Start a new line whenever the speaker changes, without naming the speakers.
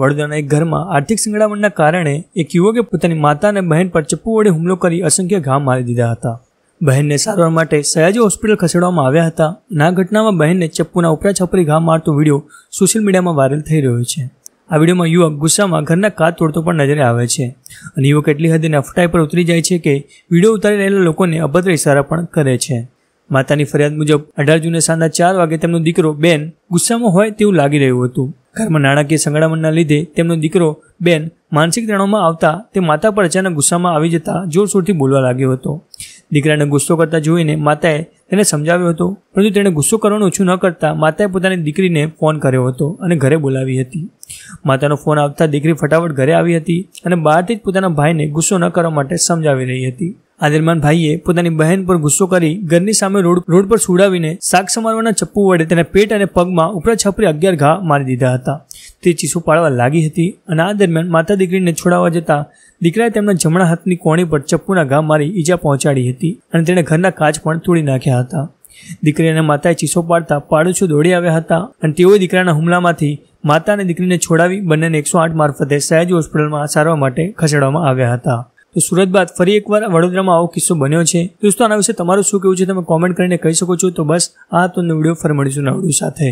વડોદરાના એક ઘરમાં આર્થિક સંકળામણના કારણે એક યુવકે પોતાની માતા અને બહેન પર ચપ્પુ વડે હુમલો કરી અસંખ્ય ઘા મારી દીધા હતા બહેનને સારવાર માટે સયાજી હોસ્પિટલ ખસેડવામાં આવ્યા હતા અને આ ઘટનામાં બહેનને ચપ્પુના ઉપરા છપરી ઘા મારતો વિડીયો સોશિયલ મીડિયામાં વાયરલ થઈ રહ્યો છે આ વિડીયોમાં યુવક ગુસ્સામાં ઘરના કાચ તોડતો પણ નજરે આવે છે અને યુવક એટલી હદે નફટાઈ પર ઉતરી જાય છે કે વિડીયો ઉતારી રહેલા લોકોને અભદ્ર ઇશારા પણ કરે છે માતાની ફરિયાદ મુજબ અઢાર જૂને સાંજના ચાર વાગે તેમનો દીકરો બેન ગુસ્સામાં હોય તેવું લાગી રહ્યું હતું ઘરમાં નાણાકીય સંકળામણના લીધે તેમનો દીકરો બેન માનસિક તણાવમાં આવતા તે માતા પર અચાનક ગુસ્સામાં આવી જતા જોરશોરથી બોલવા લાગ્યો હતો દીકરાને ગુસ્સો કરતા જોઈને માતાએ તેને સમજાવ્યો હતો પરંતુ તેણે ગુસ્સો કરવાનું ઓછું ન કરતા માતાએ પોતાની દીકરીને ફોન કર્યો હતો અને ઘરે બોલાવી હતી માતાનો ફોન આવતા દીકરી ફટાફટ ઘરે આવી હતી અને બહારથી જ પોતાના ભાઈને ગુસ્સો ન કરવા માટે સમજાવી રહી હતી આ દરમિયાન ભાઈએ પોતાની બહેન પર ગુસ્સો કરી ઘરની સામે રોડ રોડ પર સુડાવીને શાક સમારવાના ચપ્પુ વડે તેના પેટ અને પગમાં ઉપરા છપરી અગિયાર ઘા મારી દીધા હતા તે ચીસો પાડવા લાગી હતી અને આ દરમિયાન માતા દીકરીને છોડાવવા જતાં દીકરાએ તેમના જમણા હાથની કોણી પર ચપ્પુના ઘા મારી ઈજા પહોંચાડી હતી અને તેણે ઘરના કાચ પણ તોડી નાખ્યા હતા દીકરી અને માતાએ ચીસો પાડતા પાડોશો દોડી આવ્યા હતા અને તેઓએ દીકરાના હુમલામાંથી માતા અને દીકરીને છોડાવી બંનેને એકસો આઠ મારફતે સહેજ હોસ્પિટલમાં સારવા માટે ખસેડવામાં આવ્યા હતા તો સુરત બાદ ફરી એકવાર વડોદરામાં આવો કિસ્સો બન્યો છે દોસ્તો આના વિશે તમારું શું કહેવું છે તમે કોમેન્ટ કરીને કહી શકો છો તો બસ આ તો વિડીયો ફરી મળીશું નવડીઓ સાથે